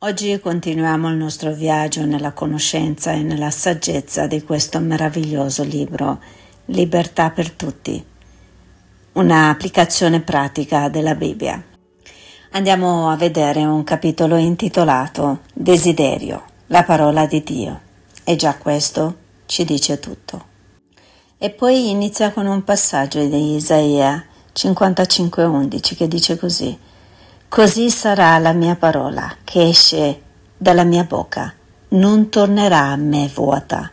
Oggi continuiamo il nostro viaggio nella conoscenza e nella saggezza di questo meraviglioso libro, Libertà per tutti, un'applicazione pratica della Bibbia. Andiamo a vedere un capitolo intitolato Desiderio, la parola di Dio. E già questo ci dice tutto. E poi inizia con un passaggio di Isaia 55:11 che dice così Così sarà la mia parola che esce dalla mia bocca, non tornerà a me vuota,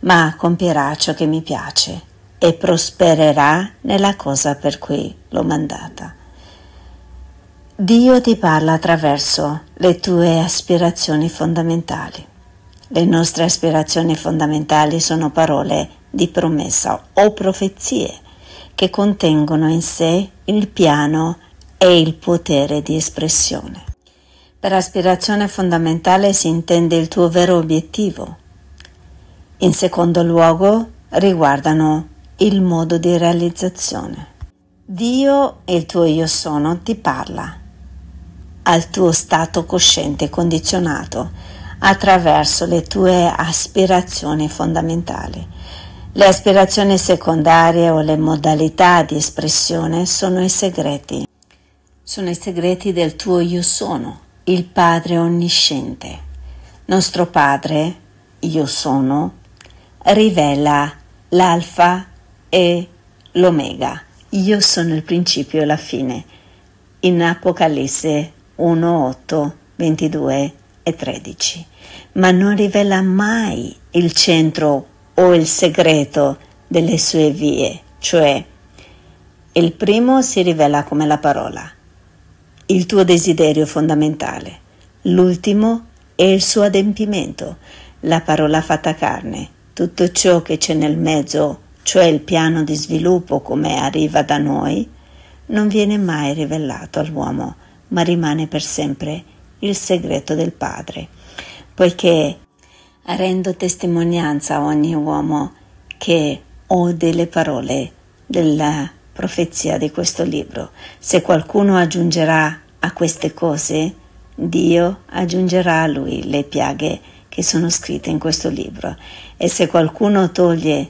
ma compirà ciò che mi piace e prospererà nella cosa per cui l'ho mandata. Dio ti parla attraverso le tue aspirazioni fondamentali. Le nostre aspirazioni fondamentali sono parole di promessa o profezie che contengono in sé il piano di e il potere di espressione. Per aspirazione fondamentale si intende il tuo vero obiettivo. In secondo luogo riguardano il modo di realizzazione. Dio e il tuo io sono ti parla al tuo stato cosciente condizionato attraverso le tue aspirazioni fondamentali. Le aspirazioni secondarie o le modalità di espressione sono i segreti sono i segreti del tuo io sono, il Padre onnisciente. Nostro Padre, io sono, rivela l'alfa e l'omega. Io sono il principio e la fine. In Apocalisse 1, 8, 22 e 13. Ma non rivela mai il centro o il segreto delle sue vie, cioè il primo si rivela come la parola il tuo desiderio fondamentale. L'ultimo è il suo adempimento, la parola fatta carne, tutto ciò che c'è nel mezzo, cioè il piano di sviluppo come arriva da noi, non viene mai rivelato all'uomo, ma rimane per sempre il segreto del Padre, poiché rendo testimonianza a ogni uomo che ode le parole della profezia di questo libro. Se qualcuno aggiungerà a queste cose, Dio aggiungerà a lui le piaghe che sono scritte in questo libro. E se qualcuno toglie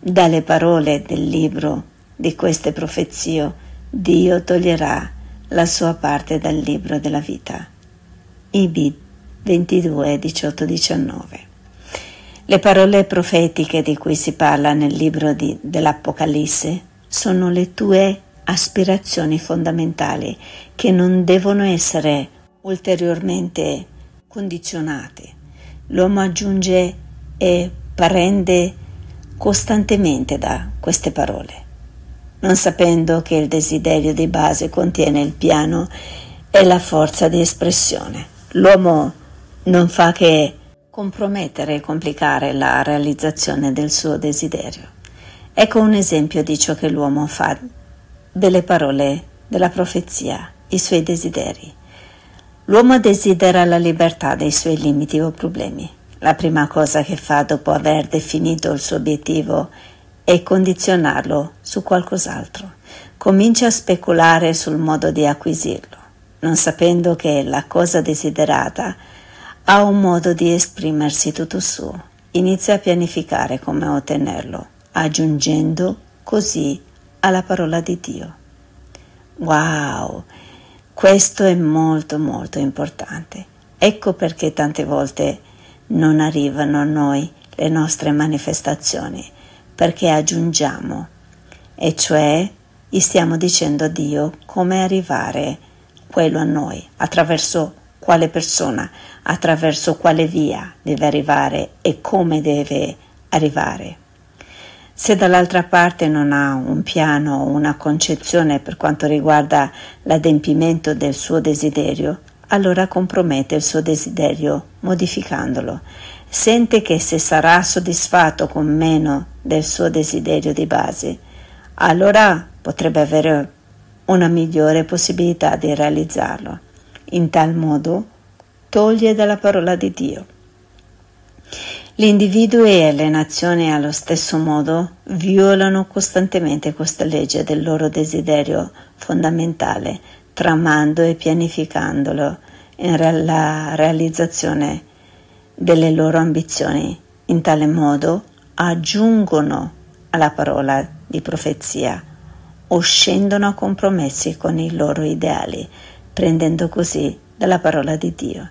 dalle parole del libro di queste profezie, Dio toglierà la sua parte dal libro della vita. Ibid 22, 18, 19. Le parole profetiche di cui si parla nel libro di, dell'Apocalisse sono le tue aspirazioni fondamentali che non devono essere ulteriormente condizionate. L'uomo aggiunge e prende costantemente da queste parole, non sapendo che il desiderio di base contiene il piano e la forza di espressione. L'uomo non fa che compromettere e complicare la realizzazione del suo desiderio. Ecco un esempio di ciò che l'uomo fa, delle parole, della profezia, i suoi desideri. L'uomo desidera la libertà dei suoi limiti o problemi. La prima cosa che fa dopo aver definito il suo obiettivo è condizionarlo su qualcos'altro. Comincia a speculare sul modo di acquisirlo, non sapendo che la cosa desiderata ha un modo di esprimersi tutto suo. Inizia a pianificare come ottenerlo aggiungendo così alla parola di Dio. Wow, questo è molto molto importante. Ecco perché tante volte non arrivano a noi le nostre manifestazioni, perché aggiungiamo, e cioè gli stiamo dicendo a Dio come arrivare quello a noi, attraverso quale persona, attraverso quale via deve arrivare e come deve arrivare. Se dall'altra parte non ha un piano o una concezione per quanto riguarda l'adempimento del suo desiderio, allora compromette il suo desiderio modificandolo. Sente che se sarà soddisfatto con meno del suo desiderio di base, allora potrebbe avere una migliore possibilità di realizzarlo. In tal modo toglie dalla parola di Dio. Gli individui e le nazioni allo stesso modo violano costantemente questa legge del loro desiderio fondamentale, tramando e pianificandolo la realizzazione delle loro ambizioni. In tale modo aggiungono alla parola di profezia o scendono a compromessi con i loro ideali, prendendo così dalla parola di Dio.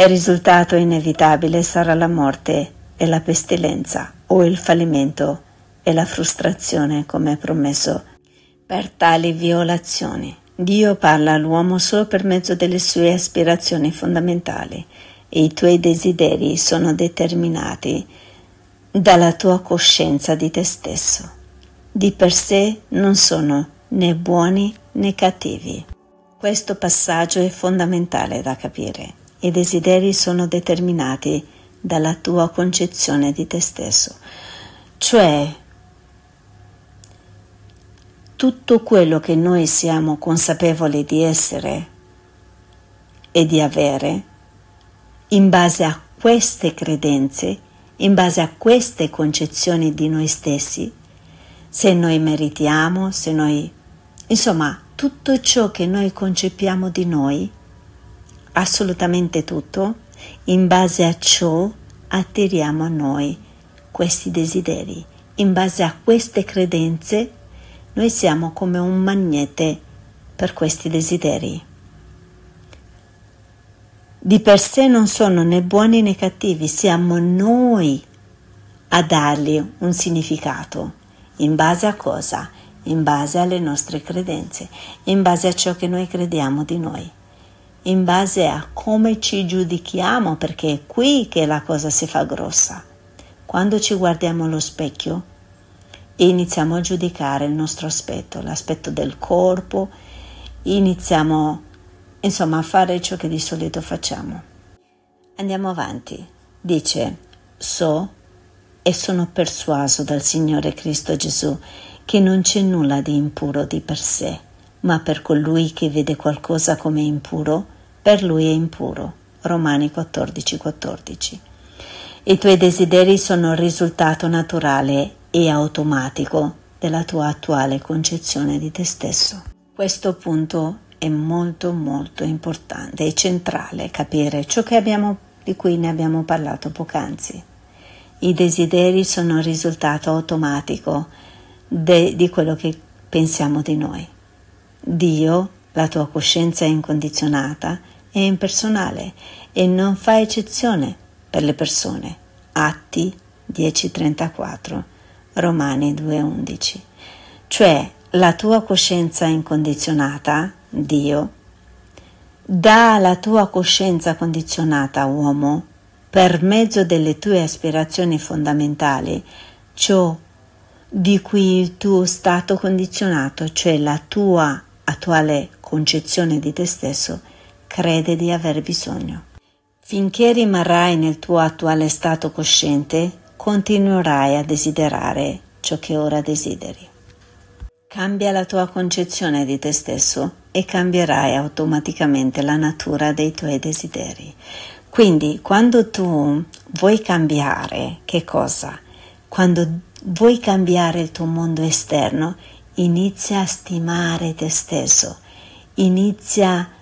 Il risultato inevitabile sarà la morte e la pestilenza o il fallimento e la frustrazione come promesso per tali violazioni. Dio parla all'uomo solo per mezzo delle sue aspirazioni fondamentali e i tuoi desideri sono determinati dalla tua coscienza di te stesso. Di per sé non sono né buoni né cattivi. Questo passaggio è fondamentale da capire i desideri sono determinati dalla tua concezione di te stesso. Cioè, tutto quello che noi siamo consapevoli di essere e di avere, in base a queste credenze, in base a queste concezioni di noi stessi, se noi meritiamo, se noi... insomma, tutto ciò che noi concepiamo di noi assolutamente tutto, in base a ciò attiriamo a noi questi desideri. In base a queste credenze noi siamo come un magnete per questi desideri. Di per sé non sono né buoni né cattivi, siamo noi a dargli un significato. In base a cosa? In base alle nostre credenze, in base a ciò che noi crediamo di noi in base a come ci giudichiamo, perché è qui che la cosa si fa grossa. Quando ci guardiamo allo specchio e iniziamo a giudicare il nostro aspetto, l'aspetto del corpo, iniziamo insomma a fare ciò che di solito facciamo. Andiamo avanti. Dice, so e sono persuaso dal Signore Cristo Gesù che non c'è nulla di impuro di per sé, ma per colui che vede qualcosa come impuro, per lui è impuro. Romani 14:14. 14. I tuoi desideri sono il risultato naturale e automatico della tua attuale concezione di te stesso. Questo punto è molto molto importante è centrale capire ciò abbiamo, di cui ne abbiamo parlato poc'anzi. I desideri sono il risultato automatico de, di quello che pensiamo di noi. Dio, la tua coscienza incondizionata, e impersonale e non fa eccezione per le persone. Atti 10.34, Romani 2.11. Cioè la tua coscienza incondizionata, Dio, dà alla tua coscienza condizionata, uomo, per mezzo delle tue aspirazioni fondamentali, ciò di cui il tuo stato condizionato, cioè la tua attuale concezione di te stesso, è crede di aver bisogno. Finché rimarrai nel tuo attuale stato cosciente, continuerai a desiderare ciò che ora desideri. Cambia la tua concezione di te stesso e cambierai automaticamente la natura dei tuoi desideri. Quindi, quando tu vuoi cambiare, che cosa? Quando vuoi cambiare il tuo mondo esterno, inizia a stimare te stesso, inizia a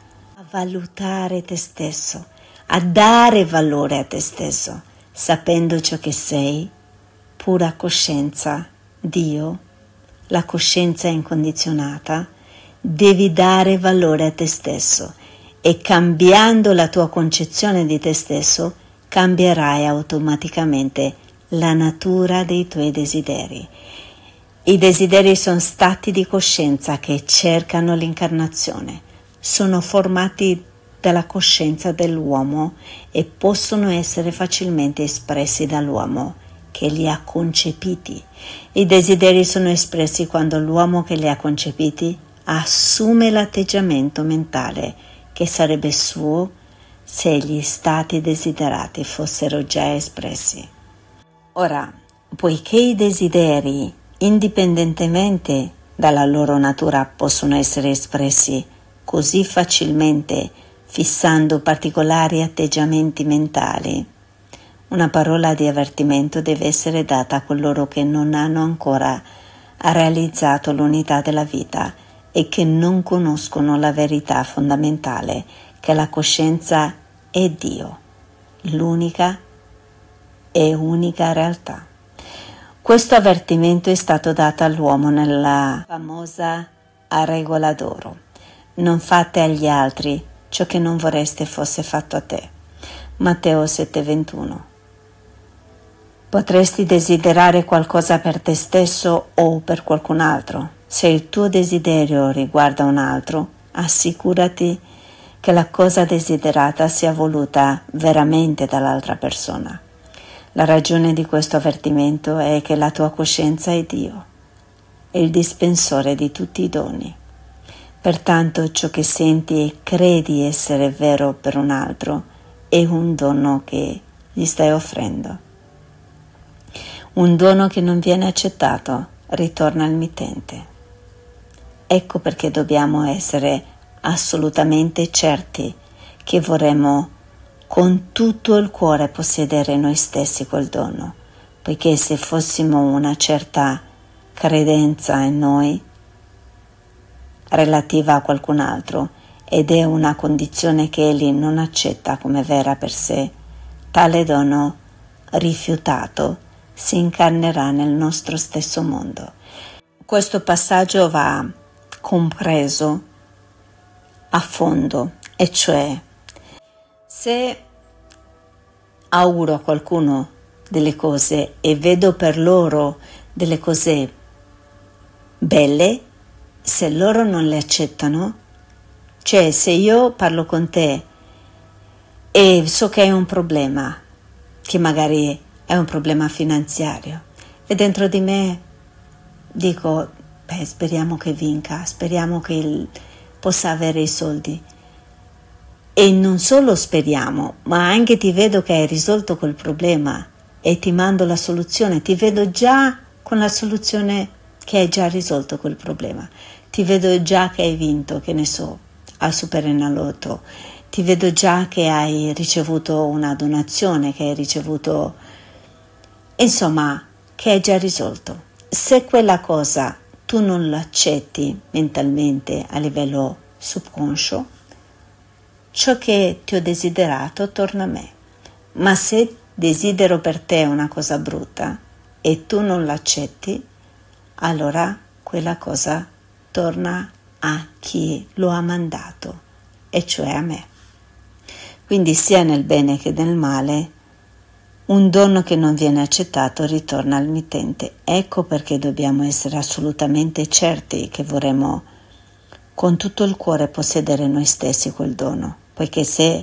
valutare te stesso, a dare valore a te stesso, sapendo ciò che sei, pura coscienza, Dio, la coscienza incondizionata, devi dare valore a te stesso e cambiando la tua concezione di te stesso cambierai automaticamente la natura dei tuoi desideri. I desideri sono stati di coscienza che cercano l'incarnazione sono formati dalla coscienza dell'uomo e possono essere facilmente espressi dall'uomo che li ha concepiti. I desideri sono espressi quando l'uomo che li ha concepiti assume l'atteggiamento mentale che sarebbe suo se gli stati desiderati fossero già espressi. Ora, poiché i desideri, indipendentemente dalla loro natura, possono essere espressi così facilmente fissando particolari atteggiamenti mentali. Una parola di avvertimento deve essere data a coloro che non hanno ancora realizzato l'unità della vita e che non conoscono la verità fondamentale che la coscienza è Dio, l'unica e unica realtà. Questo avvertimento è stato dato all'uomo nella famosa regola d'oro. Non fate agli altri ciò che non vorreste fosse fatto a te. Matteo 7:21. Potresti desiderare qualcosa per te stesso o per qualcun altro. Se il tuo desiderio riguarda un altro, assicurati che la cosa desiderata sia voluta veramente dall'altra persona. La ragione di questo avvertimento è che la tua coscienza è Dio, è il dispensore di tutti i doni. Pertanto ciò che senti e credi essere vero per un altro è un dono che gli stai offrendo. Un dono che non viene accettato ritorna al mittente. Ecco perché dobbiamo essere assolutamente certi che vorremmo con tutto il cuore possedere noi stessi quel dono, poiché se fossimo una certa credenza in noi, relativa a qualcun altro ed è una condizione che egli non accetta come vera per sé. Tale dono rifiutato si incarnerà nel nostro stesso mondo. Questo passaggio va compreso a fondo, e cioè se auguro a qualcuno delle cose e vedo per loro delle cose belle se loro non le accettano? Cioè, se io parlo con te e so che hai un problema, che magari è un problema finanziario, e dentro di me dico, beh, speriamo che vinca, speriamo che possa avere i soldi. E non solo speriamo, ma anche ti vedo che hai risolto quel problema e ti mando la soluzione, ti vedo già con la soluzione che hai già risolto quel problema ti vedo già che hai vinto, che ne so, al Superenalotto, ti vedo già che hai ricevuto una donazione, che hai ricevuto, insomma, che hai già risolto. Se quella cosa tu non l'accetti mentalmente a livello subconscio, ciò che ti ho desiderato torna a me. Ma se desidero per te una cosa brutta e tu non l'accetti, allora quella cosa torna a chi lo ha mandato, e cioè a me. Quindi sia nel bene che nel male, un dono che non viene accettato ritorna al mittente. Ecco perché dobbiamo essere assolutamente certi che vorremmo con tutto il cuore possedere noi stessi quel dono, poiché se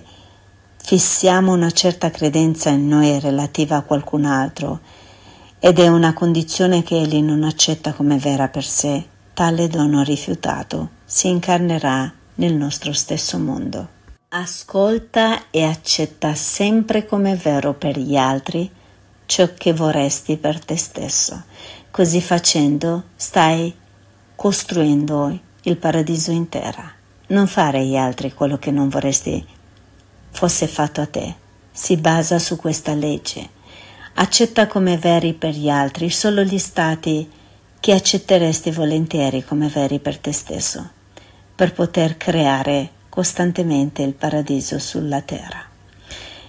fissiamo una certa credenza in noi relativa a qualcun altro ed è una condizione che egli non accetta come vera per sé, tale dono rifiutato si incarnerà nel nostro stesso mondo. Ascolta e accetta sempre come vero per gli altri ciò che vorresti per te stesso. Così facendo stai costruendo il paradiso in terra. Non fare agli altri quello che non vorresti fosse fatto a te. Si basa su questa legge. Accetta come veri per gli altri solo gli stati che accetteresti volentieri come veri per te stesso, per poter creare costantemente il paradiso sulla terra.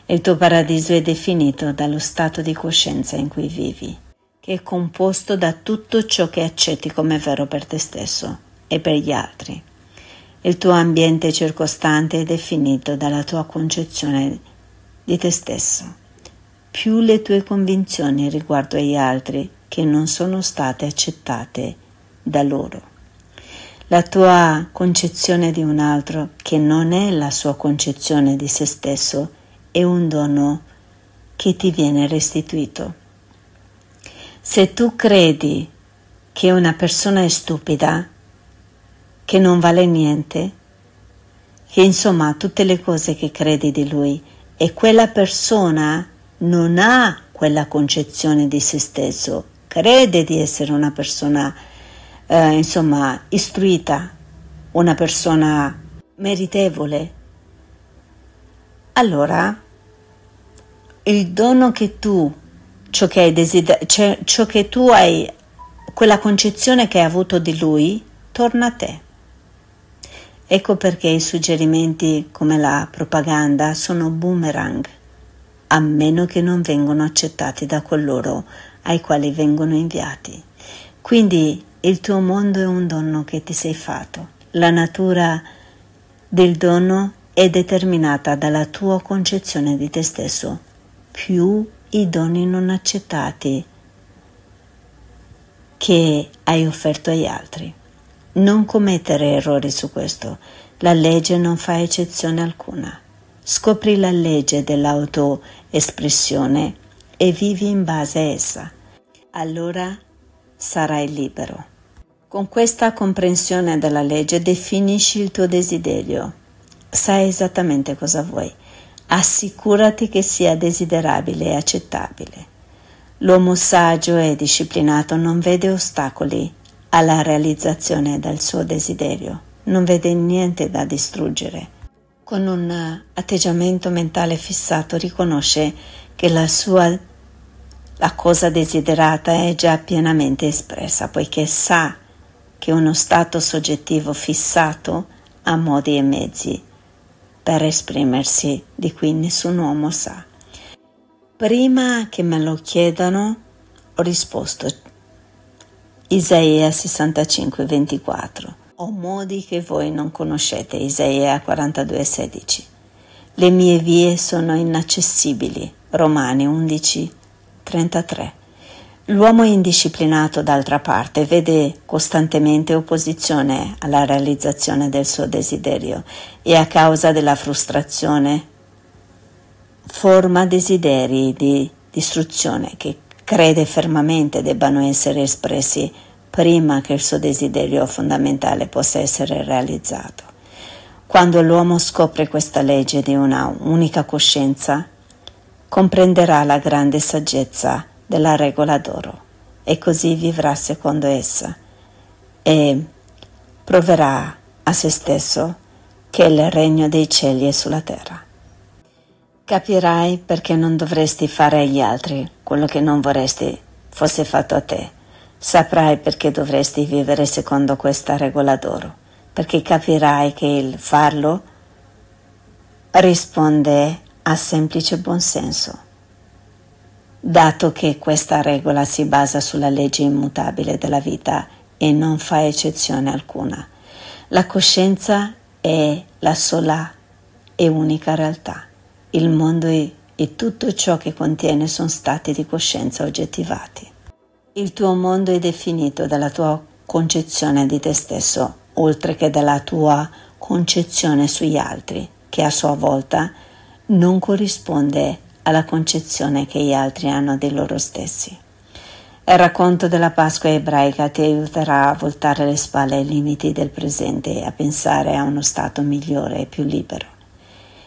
Il tuo paradiso è definito dallo stato di coscienza in cui vivi, che è composto da tutto ciò che accetti come vero per te stesso e per gli altri. Il tuo ambiente circostante è definito dalla tua concezione di te stesso. Più le tue convinzioni riguardo agli altri che non sono state accettate da loro. La tua concezione di un altro, che non è la sua concezione di se stesso, è un dono che ti viene restituito. Se tu credi che una persona è stupida, che non vale niente, che insomma tutte le cose che credi di lui e quella persona non ha quella concezione di se stesso crede di essere una persona, eh, insomma, istruita, una persona meritevole, allora il dono che tu, ciò che hai desiderato, cioè, ciò che tu hai, quella concezione che hai avuto di lui, torna a te. Ecco perché i suggerimenti come la propaganda sono boomerang, a meno che non vengano accettati da coloro che ai quali vengono inviati. Quindi il tuo mondo è un dono che ti sei fatto. La natura del dono è determinata dalla tua concezione di te stesso. Più i doni non accettati che hai offerto agli altri. Non commettere errori su questo. La legge non fa eccezione alcuna. Scopri la legge dell'autoespressione e vivi in base a essa, allora sarai libero. Con questa comprensione della legge definisci il tuo desiderio, sai esattamente cosa vuoi, assicurati che sia desiderabile e accettabile. L'uomo saggio e disciplinato non vede ostacoli alla realizzazione del suo desiderio, non vede niente da distruggere. Con un atteggiamento mentale fissato riconosce che la sua la cosa desiderata è già pienamente espressa, poiché sa che uno stato soggettivo fissato ha modi e mezzi per esprimersi, di cui nessun uomo sa. Prima che me lo chiedano, ho risposto Isaia 65, 24. Ho modi che voi non conoscete, Isaia 42, 16. Le mie vie sono inaccessibili. Romani 11, 33. L'uomo indisciplinato, d'altra parte, vede costantemente opposizione alla realizzazione del suo desiderio e a causa della frustrazione forma desideri di distruzione che crede fermamente debbano essere espressi prima che il suo desiderio fondamentale possa essere realizzato. Quando l'uomo scopre questa legge di una unica coscienza, comprenderà la grande saggezza della regola d'oro e così vivrà secondo essa e proverà a se stesso che il regno dei cieli è sulla terra. Capirai perché non dovresti fare agli altri quello che non vorresti fosse fatto a te. Saprai perché dovresti vivere secondo questa regola d'oro perché capirai che il farlo risponde a semplice buonsenso, dato che questa regola si basa sulla legge immutabile della vita e non fa eccezione alcuna. La coscienza è la sola e unica realtà. Il mondo e tutto ciò che contiene sono stati di coscienza oggettivati. Il tuo mondo è definito dalla tua concezione di te stesso oltre che dalla tua concezione sugli altri, che a sua volta non corrisponde alla concezione che gli altri hanno di loro stessi. Il racconto della Pasqua ebraica ti aiuterà a voltare le spalle ai limiti del presente e a pensare a uno stato migliore e più libero.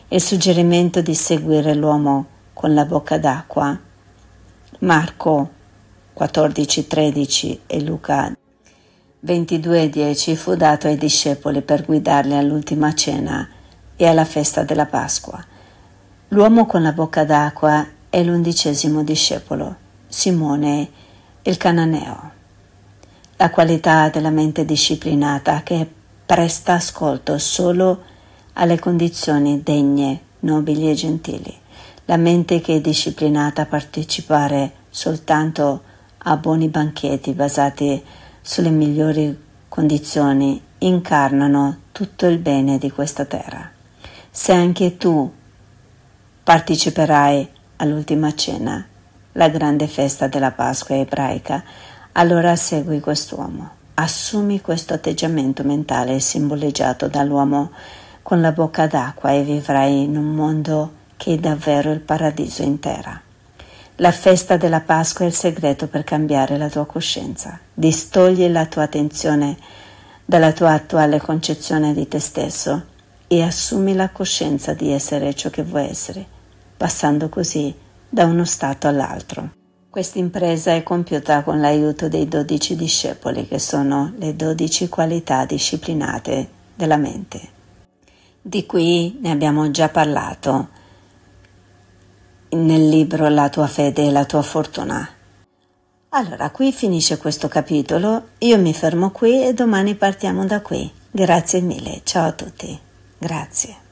Il suggerimento di seguire l'uomo con la bocca d'acqua, Marco 14, 13 e Luca 22.10 fu dato ai discepoli per guidarli all'ultima cena e alla festa della Pasqua. L'uomo con la bocca d'acqua è l'undicesimo discepolo, Simone il cananeo. La qualità della mente disciplinata che presta ascolto solo alle condizioni degne, nobili e gentili. La mente che è disciplinata a partecipare soltanto a buoni banchetti basati sulle migliori condizioni incarnano tutto il bene di questa terra. Se anche tu parteciperai all'ultima cena, la grande festa della Pasqua ebraica, allora segui quest'uomo. Assumi questo atteggiamento mentale simboleggiato dall'uomo con la bocca d'acqua e vivrai in un mondo che è davvero il paradiso in la festa della Pasqua è il segreto per cambiare la tua coscienza. Distogli la tua attenzione dalla tua attuale concezione di te stesso e assumi la coscienza di essere ciò che vuoi essere, passando così da uno stato all'altro. Questa impresa è compiuta con l'aiuto dei dodici discepoli, che sono le dodici qualità disciplinate della mente. Di qui ne abbiamo già parlato nel libro La tua fede e la tua fortuna. Allora, qui finisce questo capitolo, io mi fermo qui e domani partiamo da qui. Grazie mille, ciao a tutti. Grazie.